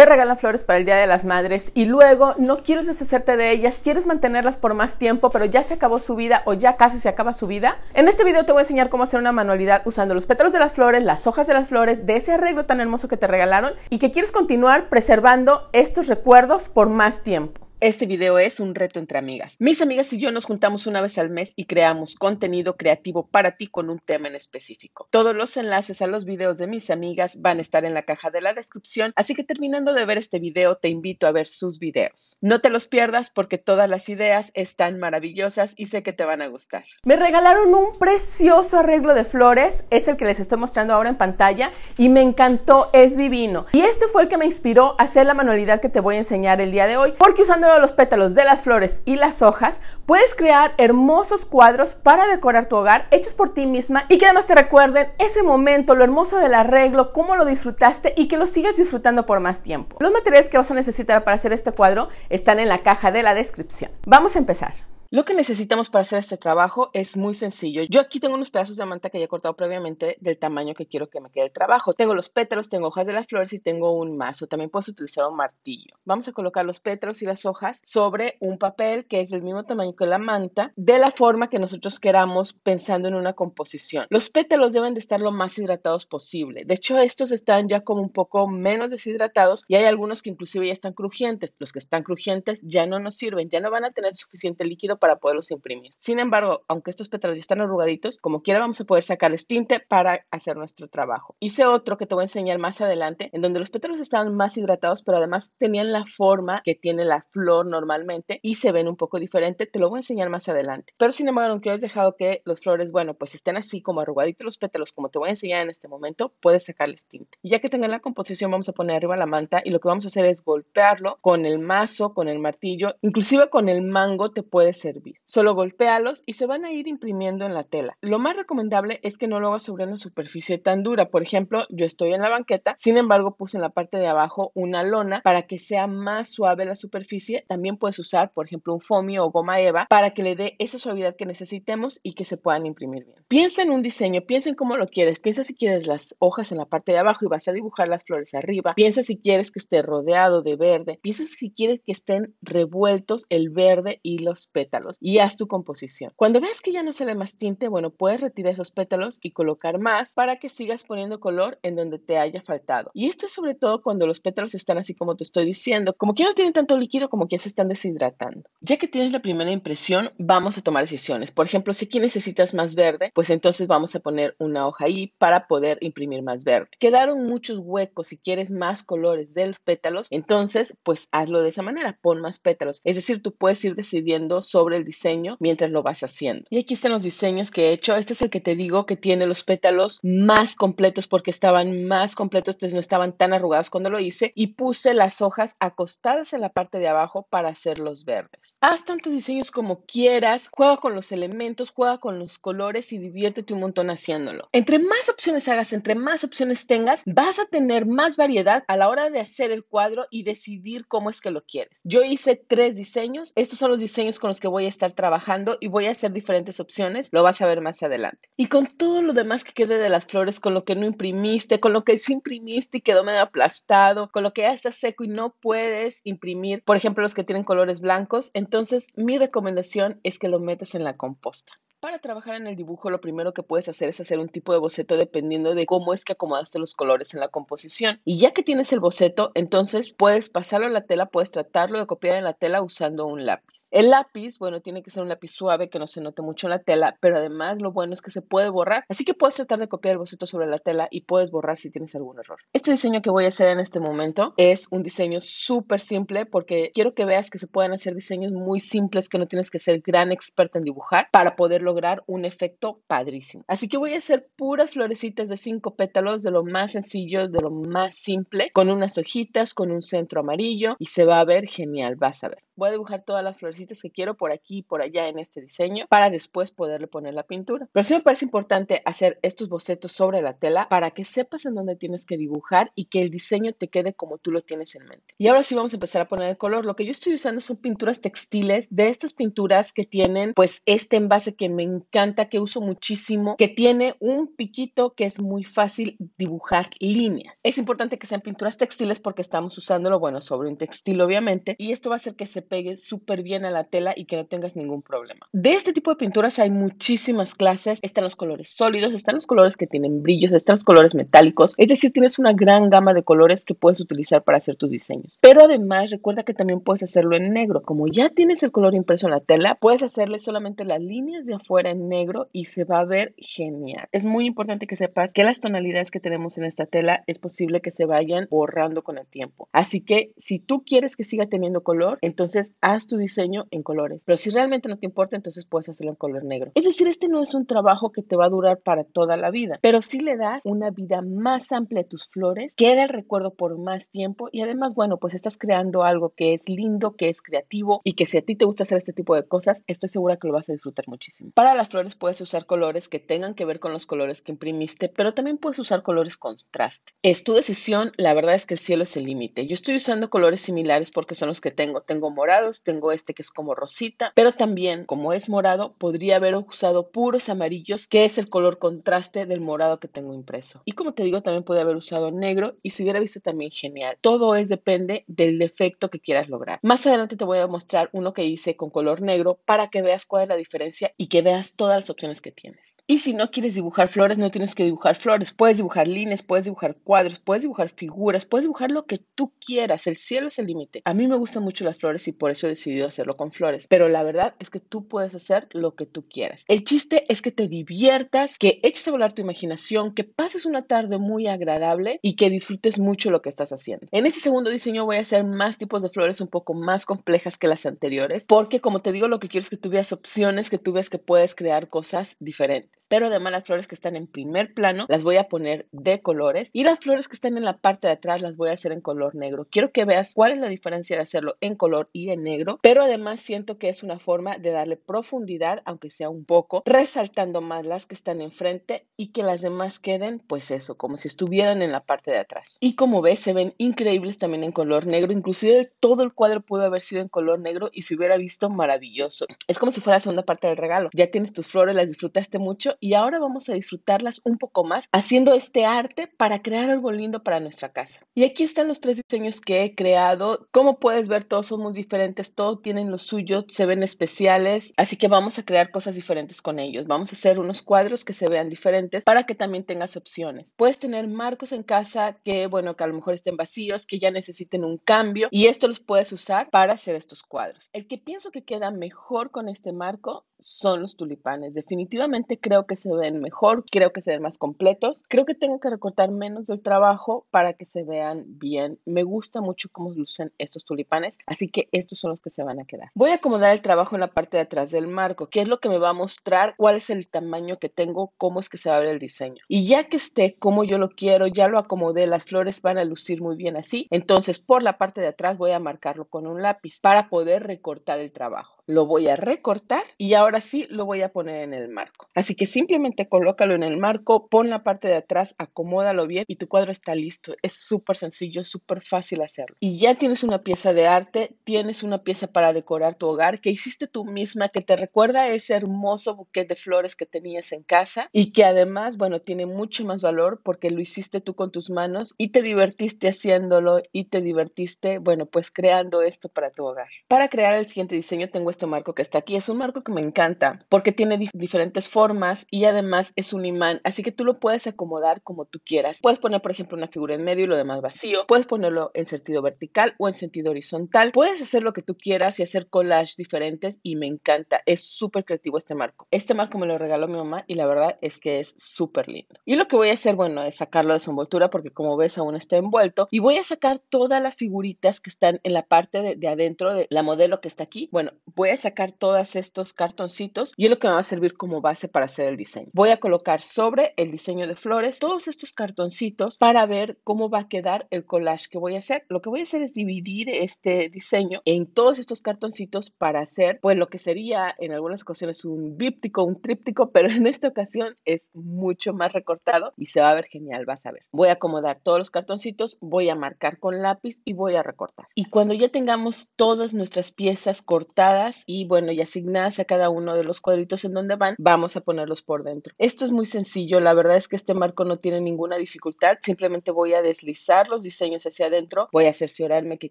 te regalan flores para el Día de las Madres y luego no quieres deshacerte de ellas, quieres mantenerlas por más tiempo, pero ya se acabó su vida o ya casi se acaba su vida. En este video te voy a enseñar cómo hacer una manualidad usando los pétalos de las flores, las hojas de las flores, de ese arreglo tan hermoso que te regalaron y que quieres continuar preservando estos recuerdos por más tiempo. Este video es un reto entre amigas. Mis amigas y yo nos juntamos una vez al mes y creamos contenido creativo para ti con un tema en específico. Todos los enlaces a los videos de mis amigas van a estar en la caja de la descripción, así que terminando de ver este video te invito a ver sus videos. No te los pierdas porque todas las ideas están maravillosas y sé que te van a gustar. Me regalaron un precioso arreglo de flores, es el que les estoy mostrando ahora en pantalla y me encantó, es divino. Y este fue el que me inspiró a hacer la manualidad que te voy a enseñar el día de hoy, porque usando los pétalos de las flores y las hojas, puedes crear hermosos cuadros para decorar tu hogar hechos por ti misma y que además te recuerden ese momento, lo hermoso del arreglo, cómo lo disfrutaste y que lo sigas disfrutando por más tiempo. Los materiales que vas a necesitar para hacer este cuadro están en la caja de la descripción. Vamos a empezar. Lo que necesitamos para hacer este trabajo es muy sencillo. Yo aquí tengo unos pedazos de manta que ya he cortado previamente del tamaño que quiero que me quede el trabajo. Tengo los pétalos, tengo hojas de las flores y tengo un mazo. También puedes utilizar un martillo. Vamos a colocar los pétalos y las hojas sobre un papel que es del mismo tamaño que la manta, de la forma que nosotros queramos pensando en una composición. Los pétalos deben de estar lo más hidratados posible. De hecho, estos están ya como un poco menos deshidratados y hay algunos que inclusive ya están crujientes. Los que están crujientes ya no nos sirven, ya no van a tener suficiente líquido para poderlos imprimir. Sin embargo, aunque estos pétalos ya están arrugaditos, como quiera vamos a poder sacar el este tinte para hacer nuestro trabajo. Hice otro que te voy a enseñar más adelante, en donde los pétalos estaban más hidratados, pero además tenían la forma que tiene la flor normalmente y se ven un poco diferente. Te lo voy a enseñar más adelante. Pero sin embargo, aunque has dejado que los flores, bueno, pues estén así como arrugaditos los pétalos, como te voy a enseñar en este momento, puedes el tinte. Y ya que tenga la composición, vamos a poner arriba la manta y lo que vamos a hacer es golpearlo con el mazo, con el martillo, inclusive con el mango te puedes Solo golpéalos y se van a ir imprimiendo en la tela. Lo más recomendable es que no lo hagas sobre una superficie tan dura. Por ejemplo, yo estoy en la banqueta, sin embargo puse en la parte de abajo una lona para que sea más suave la superficie. También puedes usar, por ejemplo, un fomio o goma eva para que le dé esa suavidad que necesitemos y que se puedan imprimir bien. Piensa en un diseño, piensa en cómo lo quieres, piensa si quieres las hojas en la parte de abajo y vas a dibujar las flores arriba, piensa si quieres que esté rodeado de verde, piensa si quieres que estén revueltos el verde y los pétalos y haz tu composición. Cuando veas que ya no sale más tinte, bueno, puedes retirar esos pétalos y colocar más para que sigas poniendo color en donde te haya faltado. Y esto es sobre todo cuando los pétalos están así como te estoy diciendo, como que no tienen tanto líquido como que se están deshidratando. Ya que tienes la primera impresión, vamos a tomar decisiones. Por ejemplo, si aquí necesitas más verde, pues entonces vamos a poner una hoja ahí para poder imprimir más verde. Quedaron muchos huecos, si quieres más colores de los pétalos, entonces pues hazlo de esa manera, pon más pétalos. Es decir, tú puedes ir decidiendo sobre el diseño mientras lo vas haciendo. Y aquí están los diseños que he hecho. Este es el que te digo que tiene los pétalos más completos porque estaban más completos, entonces no estaban tan arrugados cuando lo hice. Y puse las hojas acostadas en la parte de abajo para hacerlos verdes. Haz tantos diseños como quieras, juega con los elementos, juega con los colores y diviértete un montón haciéndolo. Entre más opciones hagas, entre más opciones tengas, vas a tener más variedad a la hora de hacer el cuadro y decidir cómo es que lo quieres. Yo hice tres diseños. Estos son los diseños con los que voy a estar trabajando y voy a hacer diferentes opciones, lo vas a ver más adelante. Y con todo lo demás que quede de las flores, con lo que no imprimiste, con lo que sí imprimiste y quedó medio aplastado, con lo que ya está seco y no puedes imprimir, por ejemplo, los que tienen colores blancos, entonces mi recomendación es que lo metas en la composta. Para trabajar en el dibujo, lo primero que puedes hacer es hacer un tipo de boceto dependiendo de cómo es que acomodaste los colores en la composición. Y ya que tienes el boceto, entonces puedes pasarlo a la tela, puedes tratarlo de copiar en la tela usando un lápiz. El lápiz, bueno, tiene que ser un lápiz suave que no se note mucho en la tela, pero además lo bueno es que se puede borrar, así que puedes tratar de copiar el boceto sobre la tela y puedes borrar si tienes algún error. Este diseño que voy a hacer en este momento es un diseño súper simple porque quiero que veas que se pueden hacer diseños muy simples que no tienes que ser gran experta en dibujar para poder lograr un efecto padrísimo. Así que voy a hacer puras florecitas de cinco pétalos de lo más sencillo, de lo más simple, con unas hojitas, con un centro amarillo y se va a ver genial, vas a ver voy a dibujar todas las florecitas que quiero por aquí y por allá en este diseño para después poderle poner la pintura. Pero sí me parece importante hacer estos bocetos sobre la tela para que sepas en dónde tienes que dibujar y que el diseño te quede como tú lo tienes en mente. Y ahora sí vamos a empezar a poner el color. Lo que yo estoy usando son pinturas textiles, de estas pinturas que tienen pues este envase que me encanta, que uso muchísimo, que tiene un piquito que es muy fácil dibujar líneas. Es importante que sean pinturas textiles porque estamos usándolo, bueno, sobre un textil obviamente, y esto va a hacer que se Pegues súper bien a la tela y que no tengas ningún problema. De este tipo de pinturas hay muchísimas clases. Están los colores sólidos, están los colores que tienen brillos, están los colores metálicos. Es decir, tienes una gran gama de colores que puedes utilizar para hacer tus diseños. Pero además, recuerda que también puedes hacerlo en negro. Como ya tienes el color impreso en la tela, puedes hacerle solamente las líneas de afuera en negro y se va a ver genial. Es muy importante que sepas que las tonalidades que tenemos en esta tela es posible que se vayan borrando con el tiempo. Así que si tú quieres que siga teniendo color, entonces haz tu diseño en colores. Pero si realmente no te importa, entonces puedes hacerlo en color negro. Es decir, este no es un trabajo que te va a durar para toda la vida, pero sí le das una vida más amplia a tus flores, queda el recuerdo por más tiempo y además, bueno, pues estás creando algo que es lindo, que es creativo y que si a ti te gusta hacer este tipo de cosas, estoy segura que lo vas a disfrutar muchísimo. Para las flores puedes usar colores que tengan que ver con los colores que imprimiste, pero también puedes usar colores contraste. Es tu decisión, la verdad es que el cielo es el límite. Yo estoy usando colores similares porque son los que tengo. Tengo morado tengo este que es como rosita, pero también como es morado, podría haber usado puros amarillos, que es el color contraste del morado que tengo impreso. Y como te digo, también puede haber usado negro y se hubiera visto también genial. Todo es depende del efecto que quieras lograr. Más adelante te voy a mostrar uno que hice con color negro para que veas cuál es la diferencia y que veas todas las opciones que tienes. Y si no quieres dibujar flores, no tienes que dibujar flores. Puedes dibujar líneas, puedes dibujar cuadros, puedes dibujar figuras, puedes dibujar lo que tú quieras. El cielo es el límite. A mí me gustan mucho las flores y por eso he decidido hacerlo con flores. Pero la verdad es que tú puedes hacer lo que tú quieras. El chiste es que te diviertas, que eches a volar tu imaginación, que pases una tarde muy agradable y que disfrutes mucho lo que estás haciendo. En este segundo diseño voy a hacer más tipos de flores un poco más complejas que las anteriores, porque como te digo, lo que quiero es que tú veas opciones, que tú veas que puedes crear cosas diferentes. Pero además las flores que están en primer plano las voy a poner de colores y las flores que están en la parte de atrás las voy a hacer en color negro. Quiero que veas cuál es la diferencia de hacerlo en color y en negro, pero además siento que es una forma de darle profundidad, aunque sea un poco, resaltando más las que están enfrente y que las demás queden, pues eso, como si estuvieran en la parte de atrás. Y como ves, se ven increíbles también en color negro, inclusive todo el cuadro pudo haber sido en color negro y se hubiera visto maravilloso. Es como si fuera la segunda parte del regalo. Ya tienes tus flores, las disfrutaste mucho y ahora vamos a disfrutarlas un poco más haciendo este arte para crear algo lindo para nuestra casa. Y aquí están los tres diseños que he creado. Como puedes ver, todos son muy diferentes, todos tienen lo suyo, se ven especiales, así que vamos a crear cosas diferentes con ellos. Vamos a hacer unos cuadros que se vean diferentes para que también tengas opciones. Puedes tener marcos en casa que, bueno, que a lo mejor estén vacíos, que ya necesiten un cambio y esto los puedes usar para hacer estos cuadros. El que pienso que queda mejor con este marco son los tulipanes. Definitivamente creo que se ven mejor, creo que se ven más completos, creo que tengo que recortar menos del trabajo para que se vean bien. Me gusta mucho cómo lucen estos tulipanes, así que estos son los que se van a quedar. Voy a acomodar el trabajo en la parte de atrás del marco, que es lo que me va a mostrar cuál es el tamaño que tengo, cómo es que se va a ver el diseño. Y ya que esté como yo lo quiero, ya lo acomodé, las flores van a lucir muy bien así, entonces por la parte de atrás voy a marcarlo con un lápiz para poder recortar el trabajo. Lo voy a recortar y ahora ahora sí lo voy a poner en el marco. Así que simplemente colócalo en el marco, pon la parte de atrás, acomódalo bien y tu cuadro está listo. Es súper sencillo, súper fácil hacerlo. Y ya tienes una pieza de arte, tienes una pieza para decorar tu hogar que hiciste tú misma, que te recuerda ese hermoso buquete de flores que tenías en casa y que además, bueno, tiene mucho más valor porque lo hiciste tú con tus manos y te divertiste haciéndolo y te divertiste, bueno, pues creando esto para tu hogar. Para crear el siguiente diseño tengo este marco que está aquí. Es un marco que me encanta encanta porque tiene diferentes formas y además es un imán, así que tú lo puedes acomodar como tú quieras. Puedes poner, por ejemplo, una figura en medio y lo demás vacío. Puedes ponerlo en sentido vertical o en sentido horizontal. Puedes hacer lo que tú quieras y hacer collage diferentes y me encanta. Es súper creativo este marco. Este marco me lo regaló mi mamá y la verdad es que es súper lindo. Y lo que voy a hacer, bueno, es sacarlo de su envoltura porque como ves aún está envuelto y voy a sacar todas las figuritas que están en la parte de, de adentro de la modelo que está aquí. Bueno, voy a sacar todos estos cartones y es lo que me va a servir como base para hacer el diseño. Voy a colocar sobre el diseño de flores todos estos cartoncitos para ver cómo va a quedar el collage que voy a hacer. Lo que voy a hacer es dividir este diseño en todos estos cartoncitos para hacer pues lo que sería en algunas ocasiones un bíptico, un tríptico, pero en esta ocasión es mucho más recortado y se va a ver genial, vas a ver. Voy a acomodar todos los cartoncitos, voy a marcar con lápiz y voy a recortar. Y cuando ya tengamos todas nuestras piezas cortadas y bueno, y asignadas a cada uno uno de los cuadritos en donde van, vamos a ponerlos por dentro. Esto es muy sencillo, la verdad es que este marco no tiene ninguna dificultad, simplemente voy a deslizar los diseños hacia adentro, voy a cerciorarme que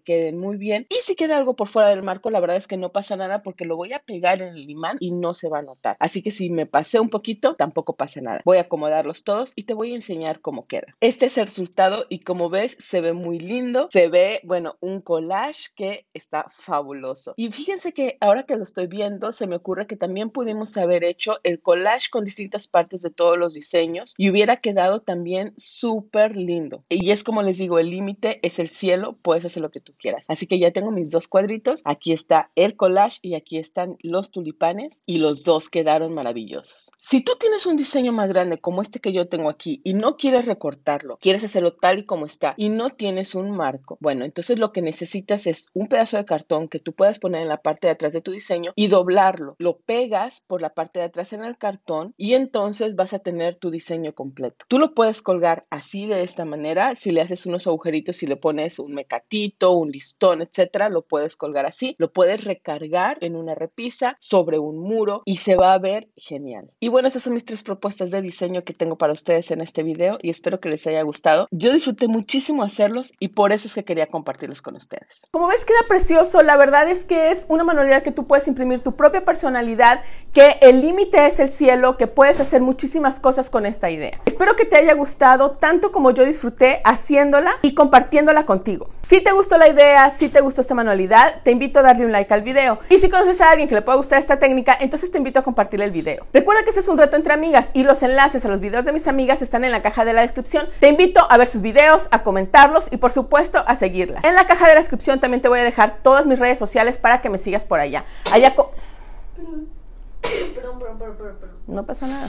queden muy bien y si queda algo por fuera del marco, la verdad es que no pasa nada porque lo voy a pegar en el imán y no se va a notar. Así que si me pasé un poquito, tampoco pasa nada. Voy a acomodarlos todos y te voy a enseñar cómo queda. Este es el resultado y como ves, se ve muy lindo, se ve, bueno, un collage que está fabuloso. Y fíjense que ahora que lo estoy viendo, se me ocurre que también pudimos haber hecho el collage con distintas partes de todos los diseños y hubiera quedado también súper lindo. Y es como les digo, el límite es el cielo, puedes hacer lo que tú quieras. Así que ya tengo mis dos cuadritos, aquí está el collage y aquí están los tulipanes y los dos quedaron maravillosos. Si tú tienes un diseño más grande como este que yo tengo aquí y no quieres recortarlo, quieres hacerlo tal y como está y no tienes un marco, bueno, entonces lo que necesitas es un pedazo de cartón que tú puedas poner en la parte de atrás de tu diseño y doblarlo. Lo pegas por la parte de atrás en el cartón y entonces vas a tener tu diseño completo. Tú lo puedes colgar así de esta manera, si le haces unos agujeritos, y le pones un mecatito, un listón, etcétera, lo puedes colgar así, lo puedes recargar en una repisa, sobre un muro y se va a ver genial. Y bueno, esas son mis tres propuestas de diseño que tengo para ustedes en este video y espero que les haya gustado. Yo disfruté muchísimo hacerlos y por eso es que quería compartirlos con ustedes. Como ves queda precioso, la verdad es que es una manualidad que tú puedes imprimir tu propia personalidad que el límite es el cielo, que puedes hacer muchísimas cosas con esta idea. Espero que te haya gustado tanto como yo disfruté haciéndola y compartiéndola contigo. Si te gustó la idea, si te gustó esta manualidad, te invito a darle un like al video. Y si conoces a alguien que le pueda gustar esta técnica, entonces te invito a compartir el video. Recuerda que este es un reto entre amigas y los enlaces a los videos de mis amigas están en la caja de la descripción. Te invito a ver sus videos, a comentarlos y por supuesto a seguirla. En la caja de la descripción también te voy a dejar todas mis redes sociales para que me sigas por allá. Allá No pasa nada.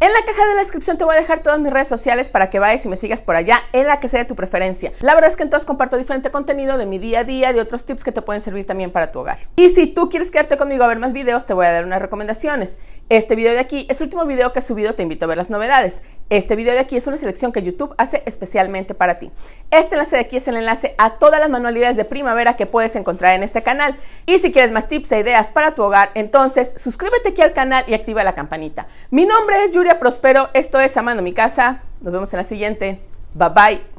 En la caja de la descripción te voy a dejar todas mis redes sociales para que vayas y me sigas por allá, en la que sea de tu preferencia. La verdad es que en todas comparto diferente contenido de mi día a día, de otros tips que te pueden servir también para tu hogar. Y si tú quieres quedarte conmigo a ver más videos, te voy a dar unas recomendaciones. Este video de aquí es este el último video que he subido, te invito a ver las novedades. Este video de aquí es una selección que YouTube hace especialmente para ti. Este enlace de aquí es el enlace a todas las manualidades de primavera que puedes encontrar en este canal. Y si quieres más tips e ideas para tu hogar, entonces suscríbete aquí al canal y activa la campanita. Mi nombre es Julia Prospero, esto es Amando mi casa. Nos vemos en la siguiente. Bye bye.